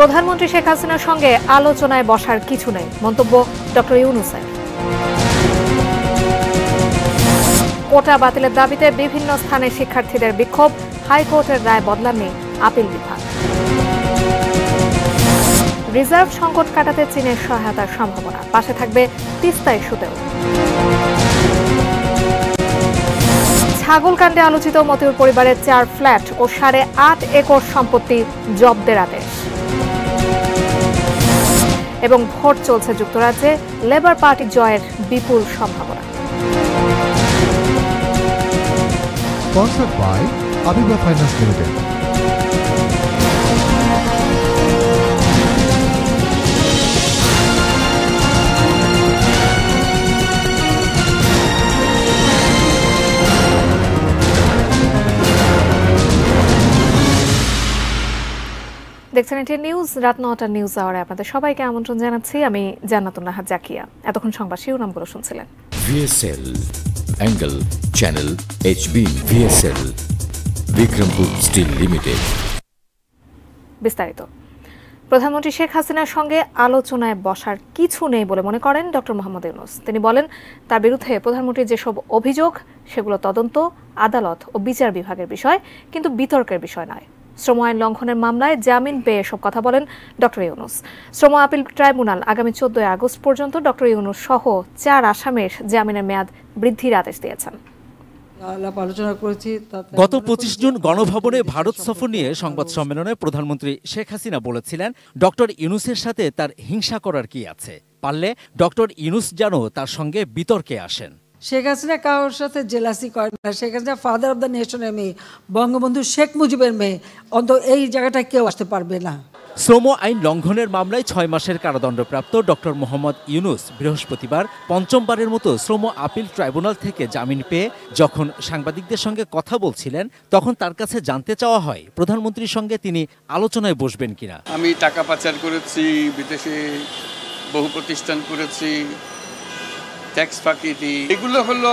প্রধানমন্ত্রী শেখ হাসিনার সঙ্গে আলোচনায় বসার কিছু নেই মন্তব্য ডক্টর ইউনুসের কোটা বাতিলের দাবিতে বিভিন্ন স্থানে শিক্ষার্থীদের বিক্ষোভ হাইকোর্টের রায় বদলাননি আপিল বিভাগ রিজার্ভ সংকট কাটাতে চীনের সহায়তার সম্ভাবনা পাশে থাকবে তিস্তা ইস্যুতেও ছাগলকাণ্ডে আলোচিত মতিউর পরিবারের চার ফ্ল্যাট ও সাড়ে আট একর সম্পত্তি জব্দের আদেশ এবং ভোট চলছে যুক্তরাজ্যে লেবার পার্টি জয়ের বিপুল সম্ভাবনা Sponsored by Finance Limited. দেখছেন এটি নিউজ রাত নিউজ আওয়ারে আপনাদের সবাইকে আমন্ত্রণ জানাচ্ছি আমি জাকিয়া এতক্ষণ সংবাদ শিরোনামগুলো শুনছিলেন VSL angle channel HB VSL Bikrampur steel limited বিস্তারিত প্রধানমন্ত্রী শেখ হাসিনার সঙ্গে আলোচনায় বসার কিছু নেই বলে মনে করেন ডক্টর মোহাম্মদ ইউনুস তিনি বলেন তার বিরুদ্ধে প্রধানমন্ত্রীর যেসব অভিযোগ সেগুলো তদন্ত আদালত ও বিচার বিভাগের বিষয় কিন্তু বিতর্কের বিষয় নয় শ্রম আইন লঙ্ঘনের মামলায় জামিন পেয়ে এসব কথা বলেন ড ইউনুস শ্রম আপিল ট্রাইব্যুনাল আগামী চোদ্দই আগস্ট পর্যন্ত ড ইউনুস সহ চার আসামের জামিনের মেয়াদ বৃদ্ধির আদেশ দিয়েছেন গত পঁচিশ জুন গণভবনে ভারত সফর নিয়ে সংবাদ সম্মেলনে প্রধানমন্ত্রী শেখ হাসিনা বলেছিলেন ডক্টর ইউনুসের সাথে তার হিংসা করার কি আছে পারলে ডক্টর ইউনুস যেন তার সঙ্গে বিতর্কে আসেন শেখ হাসিনা কারোর সাথে জেলাসি করে না Sheikh Hasina father of the নেশনের মেয়ে বঙ্গবন্ধু শেখ মুজিবের মেয়ে অন্তত এই জায়গাটায় কেউ আসতে পারবে না শ্রম আইন লঙ্ঘনের মামলায় ছয় মাসের কারাদণ্ডপ্রাপ্ত ডক্টর মোহাম্মদ ইউনুস বৃহস্পতিবার পঞ্চমবারের মতো শ্রম আপিল ট্রাইব্যুনাল থেকে জামিন পেয়ে যখন সাংবাদিকদের সঙ্গে কথা বলছিলেন তখন তার কাছে জানতে চাওয়া হয় প্রধানমন্ত্রীর সঙ্গে তিনি আলোচনায় বসবেন কিনা আমি টাকা পাচার করেছি বিদেশে বহু প্রতিষ্ঠান করেছি ট্যাক্স ফাঁকি দিই এগুলো হলো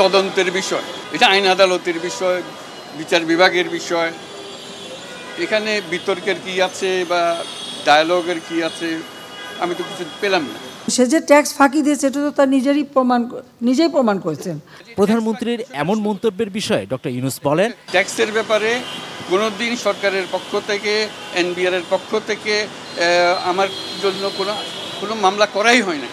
তদন্তের বিষয় এটা আইন আদালতের বিষয় বিচার বিভাগের বিষয় এখানে বিতর্কের কি আছে বা ডায়ালগের কি আছে আমি তো কিছু পেলাম না সে যে ট্যাক্স ফাঁকি দিয়েছে সেটা তো তার নিজেরই প্রমাণ নিজেই প্রমাণ করেছেন প্রধানমন্ত্রীর এমন মন্তব্যের বিষয়ে ডক্টর ইউনুস বলেন ট্যাক্সের ব্যাপারে কোনো দিন সরকারের পক্ষ থেকে এনবিআর এর পক্ষ থেকে আমার জন্য কোনো কোনো মামলা করাই হয় না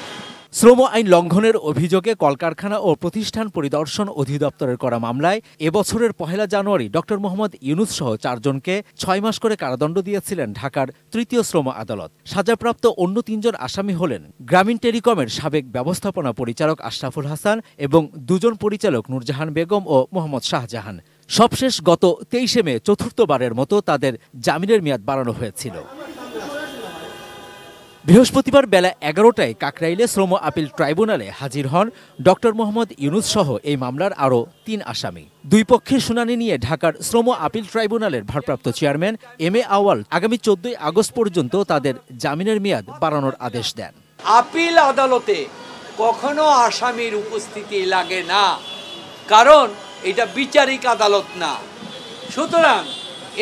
শ্রম আইন লঙ্ঘনের অভিযোগে কলকারখানা ও প্রতিষ্ঠান পরিদর্শন অধিদপ্তরের করা মামলায় এবছরের পহেলা জানুয়ারি ডক্টর মোহাম্মদ ইউনুস সহ চারজনকে ছয় মাস করে কারাদণ্ড দিয়েছিলেন ঢাকার তৃতীয় শ্রম আদালত সাজাপ্রাপ্ত অন্য তিনজন আসামি হলেন গ্রামীণ টেলিকমের সাবেক ব্যবস্থাপনা পরিচালক আশরাফুল হাসান এবং দুজন পরিচালক নূরজাহান বেগম ও মোহাম্মদ শাহজাহান সবশেষ গত তেইশে মে চতুর্থবারের মতো তাদের জামিনের মেয়াদ বাড়ানো হয়েছিল বৃহস্পতিবার বেলা এগারোটায় কাকরাইলে শ্রম আপিল ট্রাইব্যুনালে হাজির হন ডক্টর মোহাম্মদ ইউনুস সহ এই মামলার আরও তিন আসামি দুই পক্ষের শুনানি নিয়ে ঢাকার শ্রম আপিল ট্রাইব্যুনালের ভারপ্রাপ্ত চেয়ারম্যান এম এ আওয়াল আগামী চোদ্দই আগস্ট পর্যন্ত তাদের জামিনের মেয়াদ বাড়ানোর আদেশ দেন আপিল আদালতে কখনো আসামির উপস্থিতি লাগে না কারণ এটা বিচারিক আদালত না সুতরাং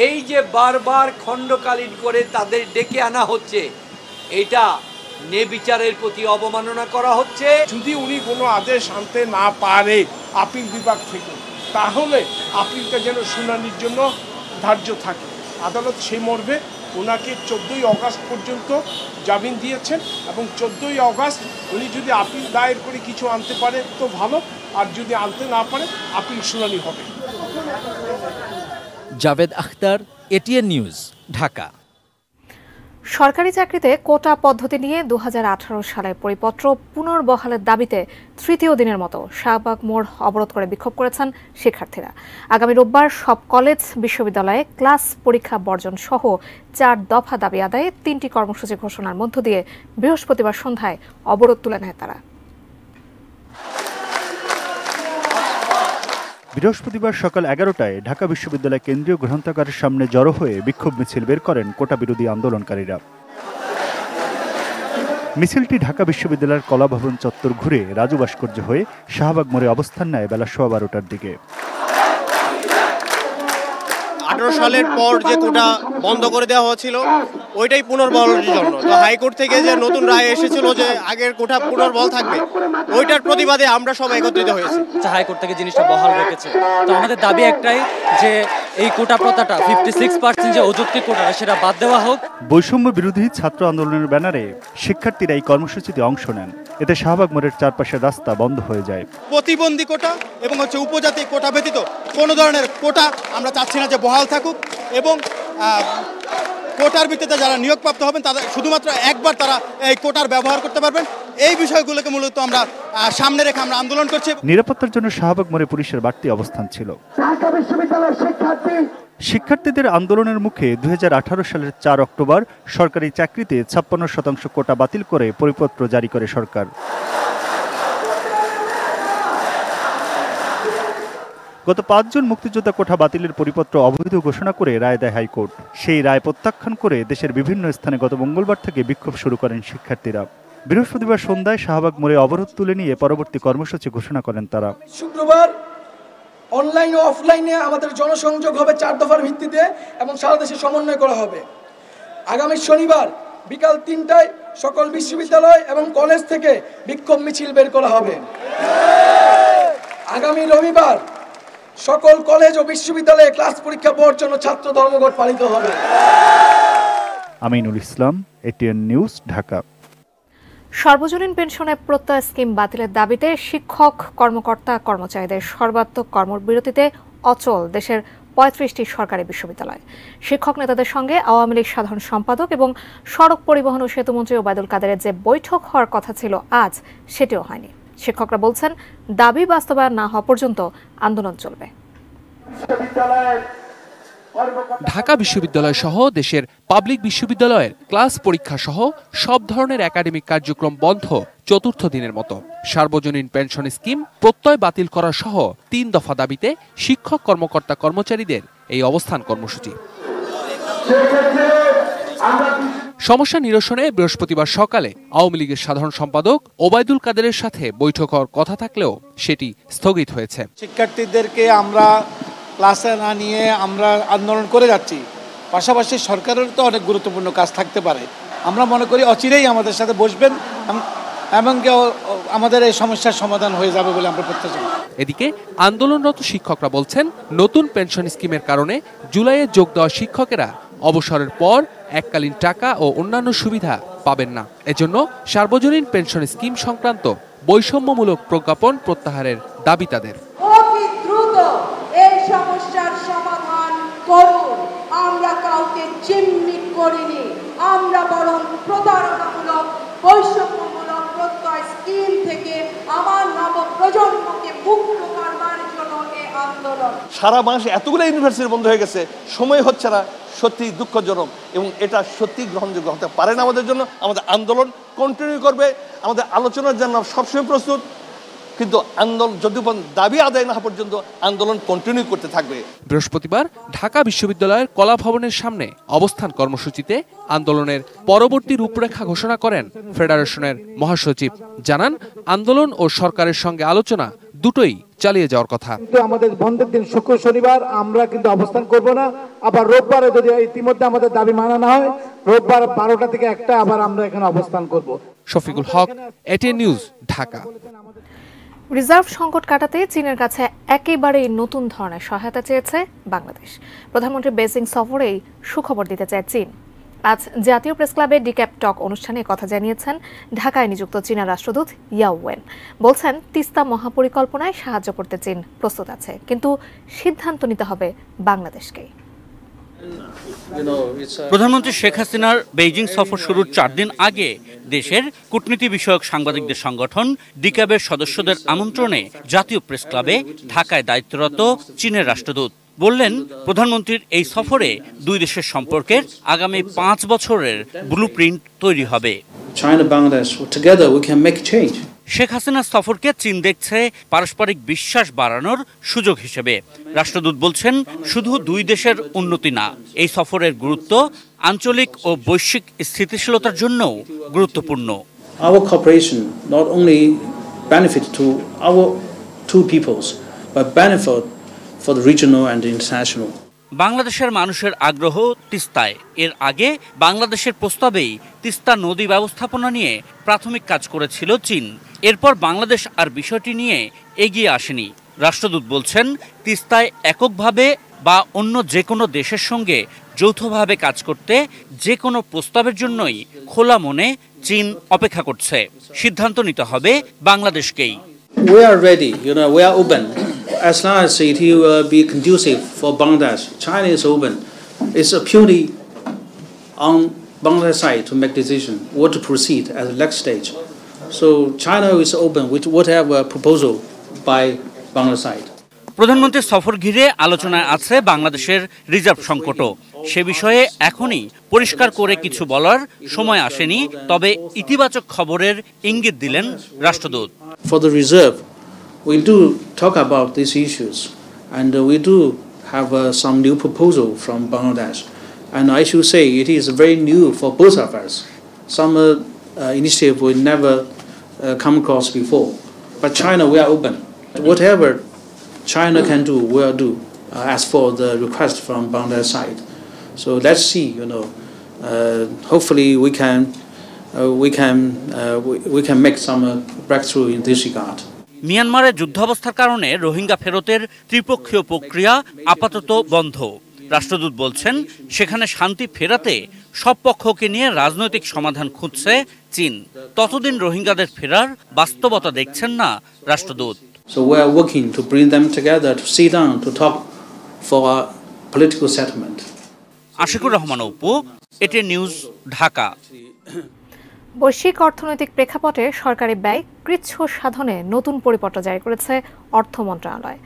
এই যে বারবার খণ্ডকালীন করে তাদের ডেকে আনা হচ্ছে এটা নেবিচারের প্রতি অবমাননা করা হচ্ছে যদি উনি কোনো আদেশ আনতে না পারে আপিল বিভাগ থেকে তাহলে আপিলটা যেন শুনানির জন্য ধার্য থাকে আদালত সেই মর্মে ওনাকে চোদ্দোই অগাস্ট পর্যন্ত জামিন দিয়েছেন এবং চোদ্দোই অগাস্ট উনি যদি আপিল দায়ের করে কিছু আনতে পারে তো ভালো আর যদি আনতে না পারে আপিল শুনানি হবে জাভেদ আখতার এটিএন নিউজ ঢাকা সরকারি চাকরিতে কোটা পদ্ধতি নিয়ে দু সালের পরিপত্র পুনর্বহালের দাবিতে তৃতীয় দিনের মতো শাহবাগ মোড় অবরোধ করে বিক্ষোভ করেছেন শিক্ষার্থীরা আগামী রোববার সব কলেজ বিশ্ববিদ্যালয়ে ক্লাস পরীক্ষা বর্জন সহ চার দফা দাবি আদায়ে তিনটি কর্মসূচি ঘোষণার মধ্য দিয়ে বৃহস্পতিবার সন্ধ্যায় অবরোধ তুলে নেয় তারা বৃহস্পতিবার সকাল এগারোটায় ঢাকা বিশ্ববিদ্যালয় কেন্দ্রীয় গ্রন্থাগারের সামনে জড়ো হয়ে বিক্ষোভ মিছিল বের করেন কোটা বিরোধী আন্দোলনকারীরা মিছিলটি ঢাকা বিশ্ববিদ্যালয়ের কলাভবন চত্বর ঘুরে রাজু ভাস্কর্য হয়ে শাহবাগ মোড়ে অবস্থান নেয় বেলা সোয়া বারোটার দিকে আঠারো সালের পর যে কোটা বন্ধ করে দেওয়া হয়েছিল ওইটাই পুনর্বলের জন্য তো হাইকোর্ট থেকে যে নতুন রায় এসেছিল যে আগের কোটা পুনর্বল থাকবে ওইটার প্রতিবাদে আমরা সবাই একত্রিত হয়েছি আচ্ছা হাইকোর্ট থেকে জিনিসটা বহাল রেখেছে তো আমাদের দাবি একটাই যে এই কোটা প্রথাটা ফিফটি সিক্স পার্সেন্ট যে অযৌক্তিক কোটা সেটা বাদ দেওয়া হোক বৈষম্য বিরোধী ছাত্র আন্দোলনের ব্যানারে শিক্ষার্থীরা এই কর্মসূচিতে অংশ নেন এতে শাহবাগ মোড়ের চারপাশের রাস্তা বন্ধ হয়ে যায় প্রতিবন্ধী কোটা এবং হচ্ছে উপজাতি কোটা ব্যতীত কোনো ধরনের কোটা আমরা চাচ্ছি না যে বহাল থাকুক এবং কোটার ভিত্তিতে যারা নিয়োগপ্রাপ্ত হবেন তাদের শুধুমাত্র একবার তারা এই কোটার ব্যবহার করতে পারবেন এই বিষয়গুলোকে মূলত আমরা সামনে রেখে আমরা আন্দোলন করছি নিরাপত্তার জন্য শাহবাগ মোড়ে পুলিশের বাড়তি অবস্থান ছিল ঢাকা বিশ্ববিদ্যালয়ের শিক্ষার্থী শিক্ষার্থীদের আন্দোলনের মুখে দু সালের চার অক্টোবর সরকারি চাকরিতে ছাপ্পান্ন শতাংশ কোটা বাতিল করে পরিপত্র জারি করে সরকার গত পাঁচজন মুক্তিযোদ্ধা কোঠা বাতিলের পরিপত্র অবৈধ ঘোষণা করে রায় দেয় হাইকোর্ট সেই রায় প্রত্যাখ্যান করে দেশের বিভিন্ন স্থানে গত মঙ্গলবার থেকে বিক্ষোভ শুরু করেন শিক্ষার্থীরা বৃহস্পতিবার সন্ধ্যায় শাহবাগ মোড়ে অবরোধ তুলে নিয়ে পরবর্তী কর্মসূচি ঘোষণা করেন তারা শুক্রবার অনলাইন ও অফলাইনে আমাদের জনসংযোগ হবে চার দফার ভিত্তিতে এবং সারা দেশে সমন্বয় করা হবে আগামী শনিবার বিকাল তিনটায় সকল বিশ্ববিদ্যালয় এবং কলেজ থেকে বিক্ষোভ মিছিল বের করা হবে আগামী রবিবার সকল কলেজ ও বিশ্ববিদ্যালয়ে ক্লাস পরীক্ষা পড়ার জন্য ছাত্র ধর্মঘট পালিত হবে আমিনুল ইসলাম এটিএন নিউজ ঢাকা সর্বজনীন পেনশনের প্রত্যয় স্কিম বাতিলের দাবিতে শিক্ষক কর্মকর্তা কর্মচারীদের সর্বাত্মক কর্মবিরতিতে অচল দেশের পঁয়ত্রিশটি সরকারি বিশ্ববিদ্যালয় শিক্ষক নেতাদের সঙ্গে আওয়ামী লীগ সাধারণ সম্পাদক এবং সড়ক পরিবহন ও সেতুমন্ত্রী ওবায়দুল কাদেরের যে বৈঠক হওয়ার কথা ছিল আজ সেটিও হয়নি শিক্ষকরা বলছেন দাবি বাস্তবায়ন না হওয়া পর্যন্ত আন্দোলন চলবে ঢাকা বিশ্ববিদ্যালয় সহ দেশের পাবলিক বিশ্ববিদ্যালয়ের ক্লাস পরীক্ষা সহ সব ধরনের একাডেমিক কার্যক্রম বন্ধ চতুর্থ দিনের মতো সার্বজনীন পেনশন স্কিম প্রত্যয় বাতিল করা সহ তিন দফা দাবিতে শিক্ষক কর্মকর্তা কর্মচারীদের এই অবস্থান কর্মসূচি সমস্যা নিরসনে বৃহস্পতিবার সকালে আওয়ামী লীগের সাধারণ সম্পাদক ওবায়দুল কাদেরের সাথে বৈঠক হওয়ার কথা থাকলেও সেটি স্থগিত হয়েছে শিক্ষার্থীদেরকে আমরা ক্লাসে না নিয়ে আমরা আন্দোলন করে যাচ্ছি পাশাপাশি সরকারের তো অনেক গুরুত্বপূর্ণ কাজ থাকতে পারে আমরা মনে করি অচিরেই আমাদের সাথে বসবেন এবং আমাদের এই সমস্যার সমাধান হয়ে যাবে বলে আমরা প্রত্যাশা এদিকে আন্দোলনরত শিক্ষকরা বলছেন নতুন পেনশন স্কিমের কারণে জুলাইয়ে যোগ দেওয়া শিক্ষকেরা অবসরের পর এককালীন টাকা ও অন্যান্য সুবিধা পাবেন না এজন্য সার্বজনীন পেনশন স্কিম সংক্রান্ত বৈষম্যমূলক প্রজ্ঞাপন প্রত্যাহারের দাবি তাদের করো আমরা কাউকে চিহ্নি করিনি আমরা বরং প্রতারণামূলক বৈষম্যমূলক প্রত্যয় স্কিম থেকে আমার নবপ্রজন্মকে মুক্ত করবার জন্য এ আন্দোলন সারা বাংলাদেশে এতগুলো ইউনিভার্সিটি বন্ধ হয়ে গেছে সময় হচ্ছে না সত্যি দুঃখজনক এবং এটা সত্যি গ্রহণযোগ্য হতে পারে না আমাদের জন্য আমাদের আন্দোলন কন্টিনিউ করবে আমাদের আলোচনার জন্য সবসময় প্রস্তুত কিন্তু আন্দোলন যদি দাবি আদায় না পর্যন্ত আন্দোলন কন্টিনিউ করতে থাকবে বৃহস্পতিবার ঢাকা বিশ্ববিদ্যালয়ের কলা ভবনের সামনে অবস্থান কর্মসূচিতে আন্দোলনের পরবর্তী রূপরেখা ঘোষণা করেন ফেডারেশনের মহাসচিব জানান আন্দোলন ও সরকারের সঙ্গে আলোচনা দুটোই চালিয়ে যাওয়ার কথা কিন্তু আমাদের বন্ধের দিন শুক্র শনিবার আমরা কিন্তু অবস্থান করব না আবার রোববারে যদি ইতিমধ্যে আমাদের দাবি মানা না হয় রোববার বারোটা থেকে একটা আবার আমরা এখানে অবস্থান করব Shafiqul Haque ATN news Dhaka reserve সংকট কাটাতে চীনের কাছে একেবারেই নতুন ধরনের সহায়তা চেয়েছে বাংলাদেশ প্রধানমন্ত্রী বেজিং সফরেই সুখবর দিতে চায় চীন আজ জাতীয় প্রেস ক্লাবে ডিক্যাপ টক অনুষ্ঠানে কথা জানিয়েছেন ঢাকায় নিযুক্ত চীনা রাষ্ট্রদূত ইয়াওয়েন বলছেন তিস্তা মহাপরিকল্পনায় সাহায্য করতে চীন প্রস্তুত আছে কিন্তু সিদ্ধান্ত নিতে হবে বাংলাদেশকেই প্রধানমন্ত্রী শেখ হাসিনার বেইজিং সফর শুরুর চার দিন আগে দেশের কূটনীতি বিষয়ক সাংবাদিকদের সংগঠন ডিক্যাবের সদস্যদের আমন্ত্রণে জাতীয় প্রেস ক্লাবে ঢাকায় দায়িত্বরত চীনের রাষ্ট্রদূত বললেন প্রধানমন্ত্রীর এই সফরে দুই দেশের সম্পর্কের আগামী পাঁচ বছরের ব্লু প্রিন্ট তৈরি হবে শেখ হাসিনার সফরকে চীন দেখছে পারস্পরিক বিশ্বাস বাড়ানোর সুযোগ হিসেবে রাষ্ট্রদূত বলছেন শুধু দুই দেশের উন্নতি না এই সফরের গুরুত্ব আঞ্চলিক ও বৈশ্বিক স্থিতিশীলতার জন্যও গুরুত্বপূর্ণ to two peoples, but benefit for the regional and the international. বাংলাদেশের মানুষের আগ্রহ তিস্তায় এর আগে বাংলাদেশের প্রস্তাবেই তিস্তা নদী ব্যবস্থাপনা নিয়ে প্রাথমিক কাজ করেছিল চীন এরপর বাংলাদেশ আর বিষয়টি নিয়ে এগিয়ে আসেনি রাষ্ট্রদূত বলছেন তিস্তায় এককভাবে বা অন্য যে কোনো দেশের সঙ্গে যৌথভাবে কাজ করতে যে কোনো প্রস্তাবের জন্যই খোলা মনে চীন অপেক্ষা করছে সিদ্ধান্ত নিতে হবে বাংলাদেশকেই We are ready, you know, we are open as long as it will be conducive for Bangladesh, China is open. It's a purely on Bangladesh side to make decision what to proceed at the next stage. So China is open with whatever proposal by Bangladesh side. প্রধানমন্ত্রীর সফর ঘিরে আলোচনায় আছে বাংলাদেশের reserve সংকটও সে বিষয়ে এখনই পরিষ্কার করে কিছু বলার সময় আসেনি তবে ইতিবাচক খবরের ইঙ্গিত দিলেন রাষ্ট্রদূত for the reserve we do talk about these issues, and we do have uh, some new proposal from Bangladesh. And I should say it is very new for both of us. Some uh, uh, initiative we never come across before. But China, we are open. Whatever China can do, we will do, uh, as for the request from Bangladesh side. So let's see, you know, uh, hopefully we can, uh, we, can, we, we can make some breakthrough in this regard. মিয়ানমারে যুদ্ধাবস্থার কারণে রোহিঙ্গা ফেরতের ত্রিপক্ষীয় প্রক্রিয়া আপাতত বন্ধ রাষ্ট্রদূত বলছেন সেখানে শান্তি ফেরাতে সব পক্ষকে নিয়ে রাজনৈতিক সমাধান খুঁজছে চীন ততদিন রোহিঙ্গাদের ফেরার বাস্তবতা দেখছেন না রাষ্ট্রদূত আশিকুর রহমান অপু এটি নিউজ ঢাকা বৈশ্বিক অর্থনৈতিক প্রেক্ষাপটে সরকারি ব্যয় কৃচ্ছ সাধনে নতুন পরিপত্র জারি করেছে অর্থ মন্ত্রণালয়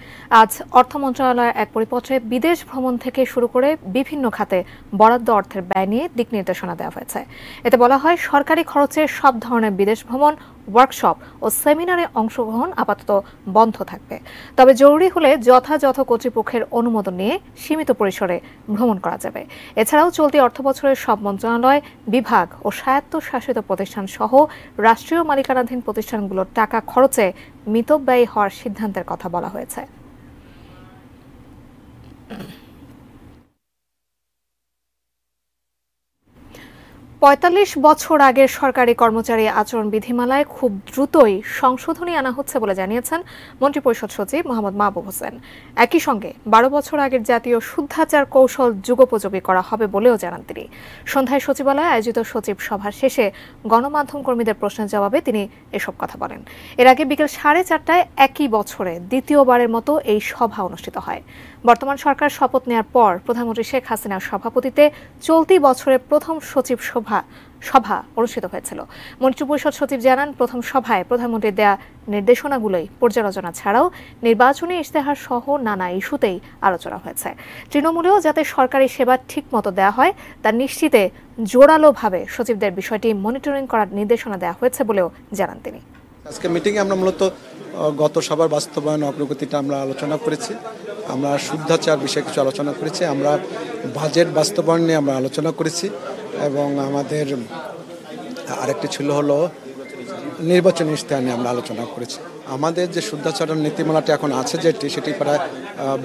আজ অর্থ মন্ত্রণালয় এক পরিপত্রে বিদেশ ভ্রমণ থেকে শুরু করে বিভিন্ন খাতে বরাদ্দ অর্থের ব্যয় নিয়ে দিক নির্দেশনা দেওয়া হয়েছে এতে বলা হয় সরকারি খরচে সব ধরনের বিদেশ ভ্রমণ ওয়ার্কশপ ও সেমিনারে অংশগ্রহণ আপাতত বন্ধ থাকবে তবে জরুরি হলে যথাযথ কর্তৃপক্ষের অনুমোদন নিয়ে সীমিত পরিসরে ভ্রমণ করা যাবে এছাড়াও চলতি অর্থবছরের সব মন্ত্রণালয় বিভাগ ও স্বায়ত্তশাসিত প্রতিষ্ঠান সহ রাষ্ট্রীয় মালিকানাধীন প্রতিষ্ঠান প্রতিষ্ঠানগুলোর টাকা খরচে মিতব্যয়ী হওয়ার সিদ্ধান্তের কথা বলা হয়েছে ৪৫ বছর আগের সরকারি কর্মচারী আচরণ বিধিমালায় খুব দ্রুতই সংশোধনী আনা হচ্ছে বলে জানিয়েছেন মন্ত্রিপরিষদ সচিব মোহাম্মদ মাহবুব হোসেন একই সঙ্গে বারো বছর আগের জাতীয় শুদ্ধাচার কৌশল যুগোপযোগী করা হবে বলেও জানান তিনি সন্ধ্যায় সচিবালয়ে আয়োজিত সচিব সভা শেষে গণমাধ্যম কর্মীদের প্রশ্নের জবাবে তিনি এসব কথা বলেন এর আগে বিকেল সাড়ে চারটায় একই বছরে দ্বিতীয়বারের মতো এই সভা অনুষ্ঠিত হয় বর্তমান সরকার শপথ নেয়ার পর প্রধানমন্ত্রী শেখ হাসিনার সভাপতিতে চলতি বছরের প্রথম সচিব সভা সভা অনুষ্ঠিত হয়েছিল মন্ত্রিপরিষদ পরিষদ সচিব জানান প্রথম সভায় প্রধানমন্ত্রীর দেয়া নির্দেশনাগুলোই পর্যালোচনা ছাড়াও নির্বাচনী ইশতেহার সহ নানা ইস্যুতেই আলোচনা হয়েছে তৃণমূলেও যাতে সরকারি সেবা ঠিকমতো দেওয়া হয় তা নিশ্চিতে জোরালোভাবে সচিবদের বিষয়টি মনিটরিং করার নির্দেশনা দেওয়া হয়েছে বলেও জানান তিনি আজকে মিটিংয়ে আমরা মূলত গত সবার বাস্তবায়ন অগ্রগতিটা আমরা আলোচনা করেছি আমরা শুদ্ধাচার বিষয়ে কিছু আলোচনা করেছি আমরা বাজেট বাস্তবায়ন নিয়ে আমরা আলোচনা করেছি এবং আমাদের আরেকটি ছিল হলো নির্বাচনী ইস্তেহার নিয়ে আমরা আলোচনা করেছি আমাদের যে শুদ্ধাচরণ নীতিমালাটি এখন আছে যেটি সেটি প্রায়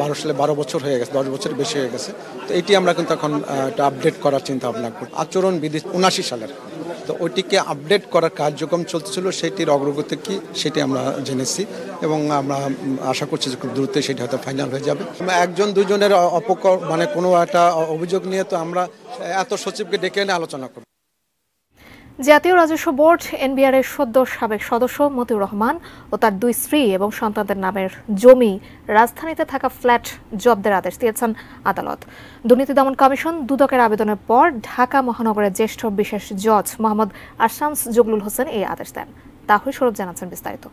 বারো সালে বারো বছর হয়ে গেছে দশ বছর বেশি হয়ে গেছে তো এটি আমরা কিন্তু এখন একটা আপডেট করার চিন্তা ভাবনা করি আচরণ বিধি উনাশি সালের তো ওইটিকে আপডেট করার কার্যক্রম চলতেছিল সেটির অগ্রগতি কি সেটি আমরা জেনেছি এবং আমরা আশা করছি যে খুব দ্রুতই সেটি হয়তো ফাইনাল হয়ে যাবে একজন দুজনের অপকর মানে কোনো একটা অভিযোগ নিয়ে তো আমরা এত সচিবকে ডেকে এনে আলোচনা করব জাতীয় রাজস্ব বোর্ড এনবিআর এর সদ্য সাবেক সদস্য মতিউর রহমান ও তার দুই স্ত্রী এবং সন্তানদের নামের জমি রাজধানীতে থাকা ফ্ল্যাট জব্দের আদেশ দিয়েছেন আদালত দুর্নীতি দমন কমিশন দুদকের আবেদনের পর ঢাকা মহানগরের জ্যেষ্ঠ বিশেষ জজ মোহাম্মদ আশামস জগলুল হোসেন এই আদেশ দেন তাহই স্বরূপ জানাচ্ছেন বিস্তারিত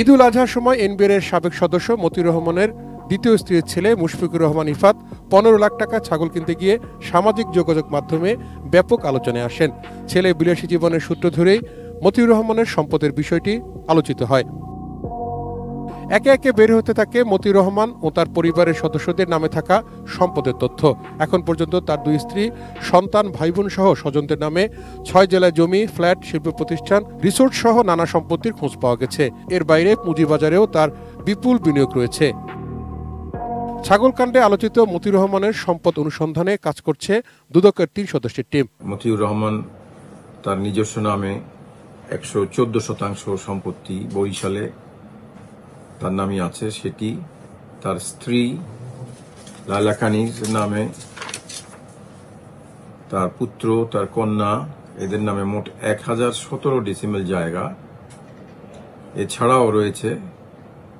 ঈদুল আজহার সময় এনবিআর এর সাবেক সদস্য মতিউর রহমানের দ্বিতীয় স্ত্রীর ছেলে মুশফিকুর রহমান ইফাত পনেরো লাখ টাকা ছাগল কিনতে গিয়ে সামাজিক যোগাযোগ মাধ্যমে ব্যাপক আলোচনায় আসেন ছেলে বিলাসী জীবনের সূত্র ধরেই মতিউর রহমানের সম্পদের বিষয়টি আলোচিত হয় একে একে বের হতে থাকে মতি রহমান ও তার পরিবারের সদস্যদের নামে থাকা সম্পদের তথ্য এখন পর্যন্ত তার দুই স্ত্রী সন্তান ভাই বোন সহ স্বজনদের নামে ছয় জেলায় জমি ফ্ল্যাট শিল্প প্রতিষ্ঠান রিসোর্ট সহ নানা সম্পত্তির খোঁজ পাওয়া গেছে এর বাইরে পুঁজিবাজারেও তার বিপুল বিনিয়োগ রয়েছে ছাগলকাণ্ডে আলোচিত মতিউর রহমানের সম্পদ অনুসন্ধানে কাজ করছে দুদকের তিন সদস্যের টিম মতিউর রহমান তার নিজস্ব নামে একশো চোদ্দ শতাংশ সম্পত্তি বরিশালে তার নামে আছে সেটি তার স্ত্রী লালাকানির নামে তার পুত্র তার কন্যা এদের নামে মোট এক হাজার সতেরো ডিসিমেল জায়গা এছাড়াও রয়েছে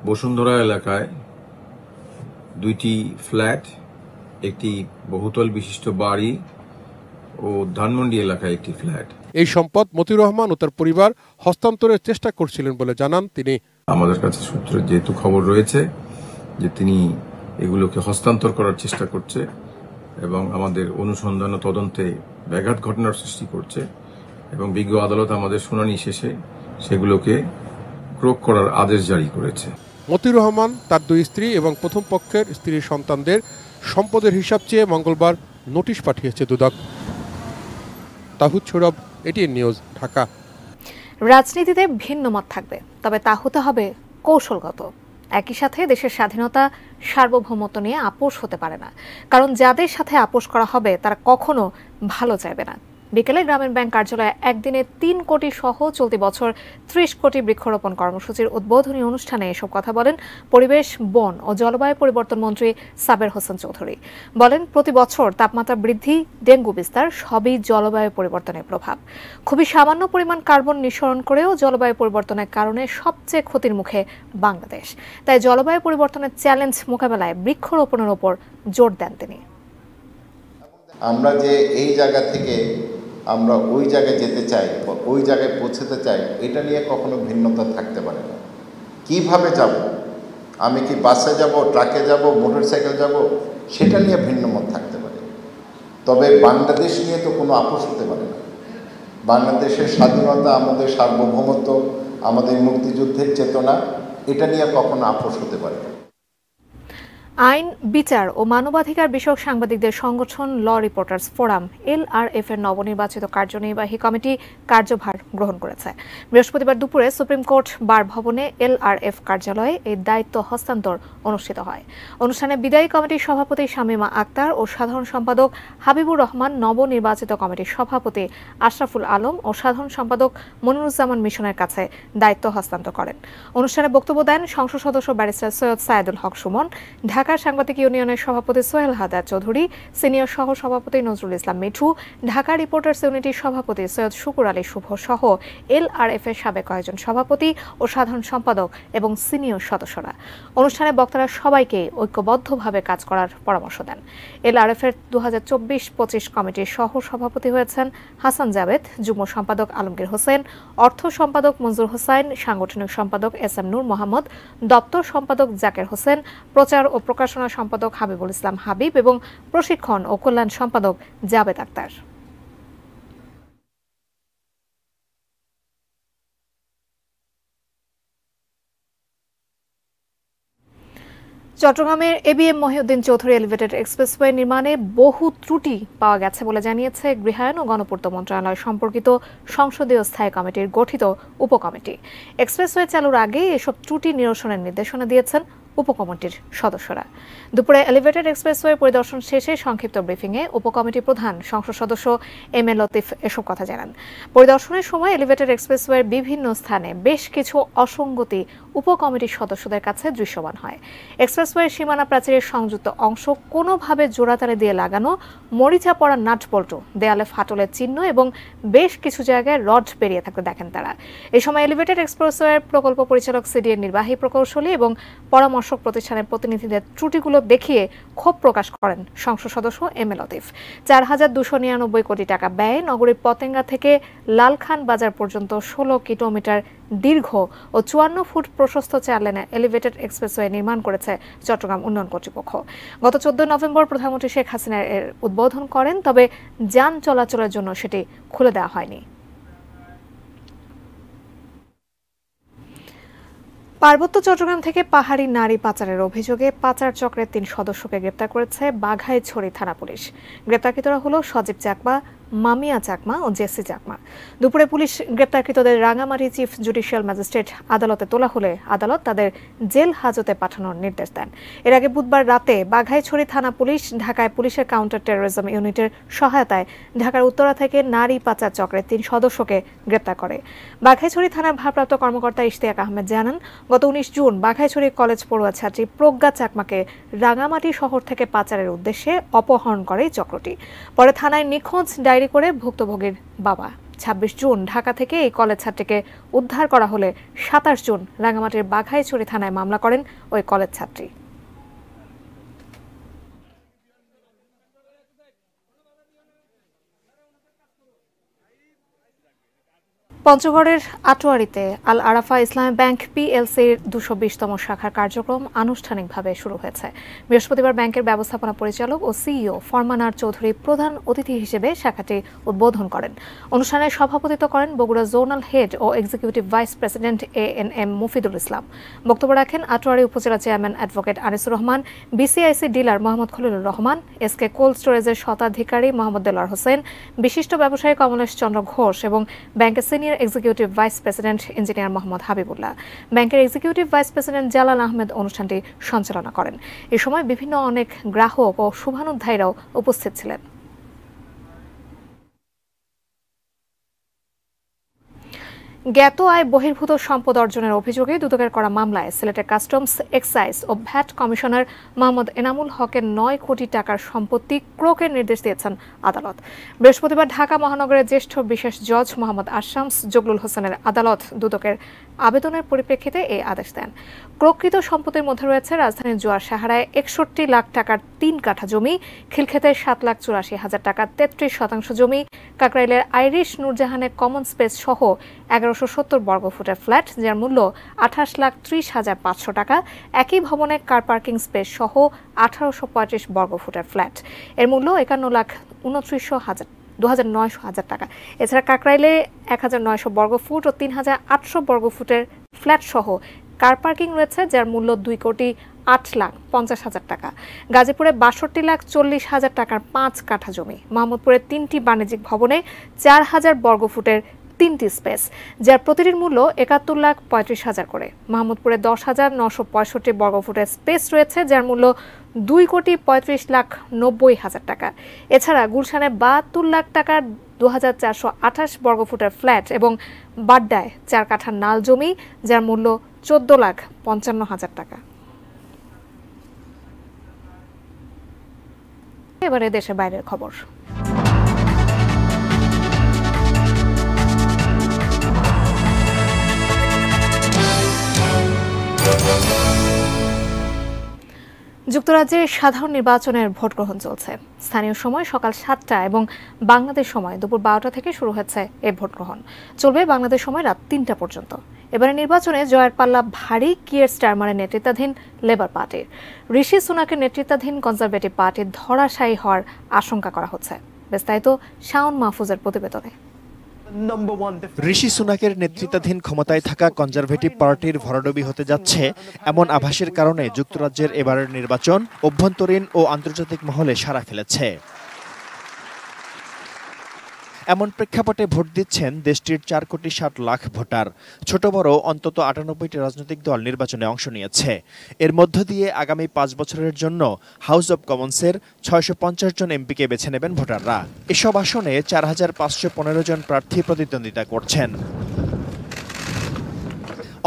বসুন্ধরা এলাকায় দুইটি ফ্ল্যাট একটি বহুতল বিশিষ্ট বাড়ি ও ধানমন্ডি এলাকায় একটি ফ্ল্যাট এই সম্পদ মতিউর রহমান ও তার পরিবার হস্তান্তরের চেষ্টা করছিলেন বলে জানান তিনি আমাদের কাছে সূত্রে যেহেতু খবর রয়েছে যে তিনি এগুলোকে হস্তান্তর করার চেষ্টা করছে এবং আমাদের অনুসন্ধান ও তদন্তে ব্যাঘাত ঘটনার সৃষ্টি করছে এবং বিজ্ঞ আদালত আমাদের শুনানি শেষে সেগুলোকে ক্রোক করার আদেশ জারি করেছে মতিউর রহমান তার দুই স্ত্রী এবং প্রথম পক্ষের স্ত্রীর সন্তানদের সম্পদের হিসাব চেয়ে মঙ্গলবার নোটিশ পাঠিয়েছে দুদক তাহুদ সৌরভ এটিএন নিউজ ঢাকা রাজনীতিতে ভিন্ন মত থাকবে তবে তা হতে হবে কৌশলগত একই সাথে দেশের স্বাধীনতা সার্বভৌমত্ব নিয়ে আপোষ হতে পারে না কারণ যাদের সাথে আপোষ করা হবে তারা কখনো ভালো চাইবে না বিকেলে গ্রামীণ ব্যাংক কার্যালয়ে একদিনে তিন কোটি সহ চলতি বছর ত্রিশ কোটি বৃক্ষরোপণ কর্মসূচির উদ্বোধনী অনুষ্ঠানে এসব কথা বলেন পরিবেশ বন ও জলবায়ু পরিবর্তন মন্ত্রী সাবের হোসেন চৌধুরী বলেন প্রতি বছর তাপমাত্রা বৃদ্ধি ডেঙ্গু বিস্তার সবই জলবায়ু পরিবর্তনের প্রভাব খুবই সামান্য পরিমাণ কার্বন নিঃসরণ করেও জলবায়ু পরিবর্তনের কারণে সবচেয়ে ক্ষতির মুখে বাংলাদেশ তাই জলবায়ু পরিবর্তনের চ্যালেঞ্জ মোকাবেলায় বৃক্ষরোপণের ওপর জোর দেন তিনি আমরা যে এই জায়গা থেকে আমরা ওই জায়গায় যেতে চাই বা ওই জায়গায় পৌঁছতে চাই এটা নিয়ে কখনো ভিন্নতা থাকতে পারে না কীভাবে যাব আমি কি বাসে যাব ট্রাকে যাব মোটর সাইকেল যাব সেটা নিয়ে ভিন্ন মত থাকতে পারে তবে বাংলাদেশ নিয়ে তো কোনো আপোষ হতে পারে না বাংলাদেশের স্বাধীনতা আমাদের সার্বভৌমত্ব আমাদের মুক্তিযুদ্ধের চেতনা এটা নিয়ে কখনো আপোষ হতে পারে না আইন বিচার ও মানবাধিকার বিষয়ক সাংবাদিকদের সংগঠন ল রিপোর্টার্স ফোরাম এফ এর নবনির্বাচিত কার্যনির্বাহী কমিটি কার্যভার গ্রহণ করেছে বৃহস্পতিবার দুপুরে সুপ্রিম কোর্ট বার ভবনে এলআরএফ কার্যালয়ে এই দায়িত্ব হস্তান্তর অনুষ্ঠিত হয় অনুষ্ঠানে বিদায়ী কমিটির সভাপতি শামীমা আক্তার ও সাধারণ সম্পাদক হাবিবুর রহমান নবনির্বাচিত কমিটির সভাপতি আশরাফুল আলম ও সাধারণ সম্পাদক মনিরুজ্জামান মিশনের কাছে দায়িত্ব হস্তান্তর করেন অনুষ্ঠানে বক্তব্য দেন সংসদ সদস্য ব্যারিস্টার সৈয়দ সায়েদুল হক সুমন ঢাকা ঢাকা সাংবাদিক ইউনিয়নের সভাপতি সোহেল হাদা চৌধুরী সিনিয়র সহ সভাপতি নজরুল ইসলাম মিঠু ঢাকা রিপোর্টার্স ইউনিটির সভাপতি সৈয়দ শুকুর আলী শুভ সহ এল এফ এর সাবেক কয়েকজন সভাপতি ও সাধারণ সম্পাদক এবং সিনিয়র সদস্যরা অনুষ্ঠানে বক্তারা সবাইকে ঐক্যবদ্ধভাবে কাজ করার পরামর্শ দেন এফ এর দু হাজার চব্বিশ পঁচিশ কমিটির সহ সভাপতি হয়েছেন হাসান জাভেদ যুগ্ম সম্পাদক আলমগীর হোসেন অর্থ সম্পাদক মঞ্জুর হোসেন সাংগঠনিক সম্পাদক এস এম নূর মোহাম্মদ দপ্তর সম্পাদক জাকের হোসেন প্রচার ও প্রকাশনা সম্পাদক হাবিবুল ইসলাম হাবিব এবং প্রশিক্ষণ ও কল্যাণ সম্পাদক জাবেদ আক্তার চট্টগ্রামের ABM Mohiuddin Chowdhury elevated expressway নির্মাণে বহু ত্রুটি পাওয়া গেছে বলে জানিয়েছে গৃহায়ন ও গণপূর্ত মন্ত্রণালয় সম্পর্কিত সংসদীয় স্থায়ী কমিটির গঠিত উপকমিটি এক্সপ্রেসওয়ে চালুর আগে এসব ত্রুটি নিরসনের নির্দেশনা দিয়েছেন উপকমিটির সদস্যরা দুপুরে এলিভেটেড এক্সপ্রেসওয়ে পরিদর্শন শেষে সংক্ষিপ্ত ব্রিফিংয়ে উপকমিটি প্রধান সংসদ সদস্য এম এ লতিফ এসব কথা জানান পরিদর্শনের সময় এলিভেটেড এক্সপ্রেসওয়ের বিভিন্ন স্থানে বেশ কিছু অসঙ্গতি উপকমিটির সদস্যদের কাছে দৃশ্যমান হয় এক্সপ্রেসওয়ের সীমানা প্রাচীরের সংযুক্ত অংশ কোনোভাবে জোড়াতারে দিয়ে লাগানো মরিচা পড়া নাটবল্টু দেয়ালে ফাটলের চিহ্ন এবং বেশ কিছু জায়গায় রড পেরিয়ে থাকতে দেখেন তারা এ সময় এলিভেটেড এক্সপ্রেসওয়ের প্রকল্প পরিচালক সিডিএর নির্বাহী প্রকৌশলী এবং পরামর্শ শাসক প্রতিষ্ঠানের প্রতিনিধিদের ত্রুটিগুলো দেখিয়ে ক্ষোভ প্রকাশ করেন সংসদ সদস্য এম এ লতিফ চার হাজার দুশো নিরানব্বই কোটি টাকা ব্যয়ে নগরীর পতেঙ্গা থেকে লালখান বাজার পর্যন্ত ষোলো কিলোমিটার দীর্ঘ ও চুয়ান্ন ফুট প্রশস্ত চার লেনে এলিভেটেড এক্সপ্রেসওয়ে নির্মাণ করেছে চট্টগ্রাম উন্নয়ন কর্তৃপক্ষ গত চোদ্দ নভেম্বর প্রধানমন্ত্রী শেখ হাসিনা এর উদ্বোধন করেন তবে যান চলাচলের জন্য সেটি খুলে দেওয়া হয়নি পার্বত্য চট্টগ্রাম থেকে পাহাড়ি নারী পাচারের অভিযোগে পাচার চক্রের তিন সদস্যকে গ্রেপ্তার করেছে ছড়ি থানা পুলিশ গ্রেপ্তারকৃতরা হল সজীব চাকমা মামিয়া চাকমা ও জেসি চাকমা দুপুরে পুলিশ গ্রেপ্তারকৃতদের রাঙামারি চিফ জুডিশিয়াল ম্যাজিস্ট্রেট আদালতে তোলা হলে আদালত তাদের জেল হাজতে পাঠানোর নির্দেশ দেন এর আগে বুধবার রাতে বাঘাইছড়ি থানা পুলিশ ঢাকায় পুলিশের কাউন্টার টেরোরিজম ইউনিটের সহায়তায় ঢাকার উত্তরা থেকে নারী পাচার চক্রের তিন সদস্যকে গ্রেপ্তার করে বাঘাইছড়ি থানার ভারপ্রাপ্ত কর্মকর্তা ইশতিয়াক আহমেদ জানান গত উনিশ জুন বাঘাইছড়ি কলেজ পড়ুয়া ছাত্রী প্রজ্ঞা চাকমাকে রাঙামাটি শহর থেকে পাচারের উদ্দেশ্যে অপহরণ করে চক্রটি পরে থানায় নিখোঁজ ডায়েরি করে ভুক্তভোগীর বাবা ছাব্বিশ জুন ঢাকা থেকে এই কলেজ ছাত্রীকে উদ্ধার করা হলে সাতাশ জুন রাঙামাটির বাঘাইছড়ি থানায় মামলা করেন ওই কলেজ ছাত্রী পঞ্চগড়ের আটোয়ারিতে আল আরাফা ইসলাম ব্যাংক পিএলসির দুশো বিশতম শাখার কার্যক্রম আনুষ্ঠানিকভাবে শুরু হয়েছে বৃহস্পতিবার ব্যাংকের ব্যবস্থাপনা পরিচালক ও সিইও ফরমানার চৌধুরী প্রধান অতিথি হিসেবে শাখাটি উদ্বোধন করেন অনুষ্ঠানে সভাপতিত্ব করেন বগুড়া জোনাল হেড ও executive vice president A N M Mufidul Islam বক্তব্য রাখেন Atwari upazila chairman advocate Anisur Rahman BCIC dealer Mohammad Khalilur Rahman S K cold স্টোরেজের শতাধিকারী মোহাম্মদ দেলার হোসেন বিশিষ্ট ব্যবসায়ী কমলেশ চন্দ্র ঘোষ এবং ব্যাংকের senior executive vice president engineer Mohammad Habibullah ব্যাংকের executive vice president Jalal Ahmed অনুষ্ঠানটি সঞ্চালনা করেন এ সময় বিভিন্ন অনেক গ্রাহক ও শুভানুধ্যায়ীরাও উপস্থিত ছিলেন জ্ঞাত আয় বহির্ভূত সম্পদ অর্জনের অভিযোগে দুদকের করা মামলায় সিলেটের কাস্টমস এক্সাইজ ও ভ্যাট কমিশনার মোহাম্মদ এনামুল হকের নয় কোটি টাকার সম্পত্তি ক্রোকের নির্দেশ দিয়েছেন আদালত বৃহস্পতিবার ঢাকা মহানগরের জ্যেষ্ঠ বিশেষ জজ মোহাম্মদ আশামস জগলুল হোসেনের আদালত দুদকের আবেদনের পরিপ্রেক্ষিতে এই আদেশ দেন প্রকৃত সম্পত্তির মধ্যে রয়েছে রাজধানীর জোয়ার সাহারায় একষট্টি লাখ টাকার তিন কাঠা জমি খিলখেতে সাত লাখ চুরাশি হাজার টাকার তেত্রিশ শতাংশ জমি কাকরাইলের আইরিশ নূরজাহানের কমন স্পেস সহ এগারোশো সত্তর বর্গফুটের ফ্ল্যাট যার মূল্য আঠাশ লাখ ত্রিশ হাজার পাঁচশো টাকা একই ভবনে কার পার্কিং স্পেস সহ আঠারোশো পঁয়ত্রিশ বর্গফুটের ফ্ল্যাট এর মূল্য একান্ন লাখ উনত্রিশশো হাজার দু হাজার নয়শো হাজার টাকা এছাড়া কাকরাইলে এক হাজার নয়শো বর্গফুট ও তিন হাজার আটশো বর্গফুটের ফ্ল্যাট সহ কার পার্কিং রয়েছে যার মূল্য দুই কোটি আট লাখ পঞ্চাশ হাজার টাকা গাজীপুরে বাষট্টি লাখ চল্লিশ হাজার টাকার পাঁচ কাঠা জমি মোহাম্মদপুরে তিনটি বাণিজ্যিক ভবনে চার হাজার বর্গফুটের তিনটি স্পেস যার প্রতিটির মূল্য একাত্তর লাখ পঁয়ত্রিশ হাজার করে মাহমুদপুরে দশ হাজার নশো পঁয়ষট্টি বর্গফুটের স্পেস রয়েছে যার মূল্য দুই কোটি পঁয়ত্রিশ লাখ নব্বই হাজার টাকা এছাড়া গুলশানে বাহাত্তর লাখ টাকার দু হাজার চারশো আঠাশ বর্গফুটের ফ্ল্যাট এবং বাড্ডায় চার কাঠার নাল জমি যার মূল্য চোদ্দ লাখ পঞ্চান্ন হাজার টাকা এবারে দেশের বাইরের খবর যুক্তরাজ্যে সাধারণ নির্বাচনের ভোট গ্রহণ চলছে স্থানীয় সময় সকাল সাতটা এবং বাংলাদেশ সময় দুপুর বারোটা থেকে শুরু হয়েছে এই ভোট গ্রহণ চলবে বাংলাদেশ সময় রাত তিনটা পর্যন্ত এবারে নির্বাচনে জয়ের পাল্লা ভারী কিয়ের স্টারমারের নেতৃত্বাধীন লেবার পার্টির ঋষি সুনাকের নেতৃত্বাধীন কনজারভেটিভ পার্টির ধরাশায়ী হওয়ার আশঙ্কা করা হচ্ছে বিস্তারিত শাওন মাহফুজের প্রতিবেদনে ঋষি সুনাকের নেতৃত্বাধীন ক্ষমতায় থাকা কনজারভেটিভ পার্টির ভরাডবি হতে যাচ্ছে এমন আভাসের কারণে যুক্তরাজ্যের এবারের নির্বাচন অভ্যন্তরীণ ও আন্তর্জাতিক মহলে সাড়া ফেলেছে এমন প্রেক্ষাপটে ভোট দিচ্ছেন দেশটির চার কোটি ষাট লাখ ভোটার ছোট বড় অন্তত আটানব্বইটি রাজনৈতিক দল নির্বাচনে অংশ নিয়েছে এর মধ্য দিয়ে আগামী পাঁচ বছরের জন্য হাউস অব কমন্সের ছয়শো পঞ্চাশ জন এমপিকে বেছে নেবেন ভোটাররা এসব আসনে চার হাজার পাঁচশো পনেরো জন প্রার্থী প্রতিদ্বন্দ্বিতা করছেন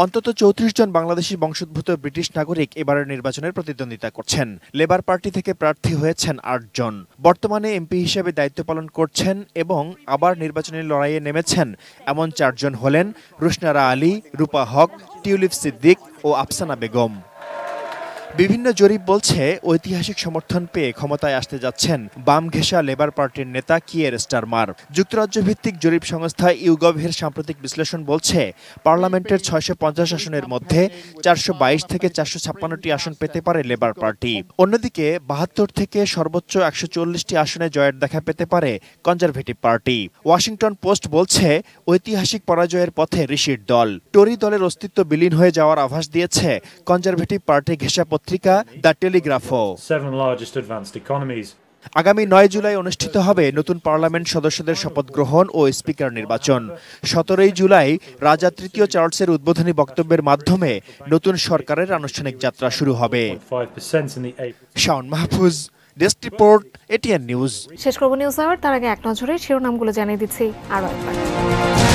অন্তত চৌত্রিশ জন বাংলাদেশি বংশোদ্ভূত ব্রিটিশ নাগরিক এবারের নির্বাচনের প্রতিদ্বন্দ্বিতা করছেন লেবার পার্টি থেকে প্রার্থী হয়েছেন আটজন বর্তমানে এমপি হিসেবে দায়িত্ব পালন করছেন এবং আবার নির্বাচনী লড়াইয়ে নেমেছেন এমন চারজন হলেন রুশনারা আলী রূপা হক টিউলিপ সিদ্দিক ও আফসানা বেগম বিভিন্ন জরিপ বলছে ঐতিহাসিক সমর্থন পেয়ে ক্ষমতায় আসতে যাচ্ছেন বাম ঘেঁষা লেবার পার্টির নেতা কিয়ের স্টারমার যুক্তরাজ্য ভিত্তিক জরিপ সংস্থা ইউগভের সাম্প্রতিক বিশ্লেষণ বলছে পার্লামেন্টের ছয়শো পঞ্চাশ আসনের মধ্যে চারশো বাইশ থেকে চারশো ছাপ্পান্নটি আসন পেতে পারে লেবার পার্টি অন্যদিকে বাহাত্তর থেকে সর্বোচ্চ একশো চল্লিশটি আসনে জয়ের দেখা পেতে পারে কনজারভেটিভ পার্টি ওয়াশিংটন পোস্ট বলছে ঐতিহাসিক পরাজয়ের পথে ঋষির দল টরি দলের অস্তিত্ব বিলীন হয়ে যাওয়ার আভাস দিয়েছে কনজারভেটিভ পার্টি ঘেঁষা পত্রিকা দ্য টেলিগ্রাফও আগামী নয় জুলাই অনুষ্ঠিত হবে নতুন পার্লামেন্ট সদস্যদের শপথ গ্রহণ ও স্পিকার নির্বাচন সতেরোই জুলাই রাজা তৃতীয় চার্লসের উদ্বোধনী বক্তব্যের মাধ্যমে নতুন সরকারের আনুষ্ঠানিক যাত্রা শুরু হবে Shaon Mahfuz desk report ATN news শেষ করবো নিউজ আওয়ার তার আগে এক নজরে শিরোনামগুলো জানিয়ে দিচ্ছি আরও একবার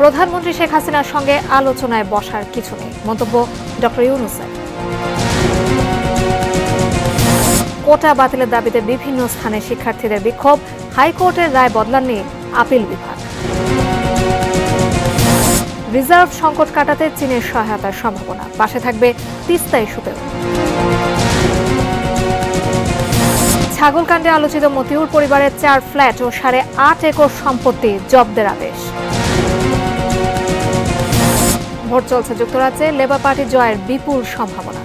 প্রধানমন্ত্রী শেখ হাসিনার সঙ্গে আলোচনায় বসার কিছু নেই মন্তব্য ড ইউনুসের কোটা বাতিলের দাবিতে বিভিন্ন স্থানে শিক্ষার্থীদের বিক্ষোভ হাইকোর্টের রায় নিয়ে আপিল বিভাগ রিজার্ভ সংকট কাটাতে চীনের সহায়তার সম্ভাবনা পাশে থাকবে তিস্তা ইস্যুতেও ছাগলকাণ্ডে আলোচিত মতিউর পরিবারের চার ফ্ল্যাট ও সাড়ে আট একর সম্পত্তি জব্দের আদেশ ভোট চলছে যুক্তরাজ্যে লেবার পার্টি জয়ের বিপুল সম্ভাবনা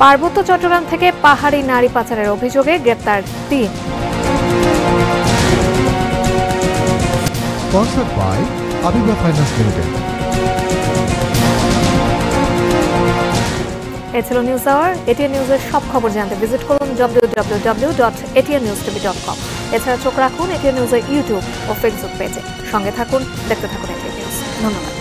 পার্বত্য চট্টগ্রাম থেকে পাহাড়ি নারী পাচারের অভিযোগে গ্রেপ্তার তিন এ ছিল নিউজ আওয়ার এটিএন নিউজের সব খবর জানতে ভিজিট করুন W W W dot ATN news TV dot com এছাড়া চোখ রাখুন এটিএন নিউজের ইউটিউব ও ফেসবুক পেজে সঙ্গে থাকুন দেখতে থাকুন একে নিউজ ধন্যবাদ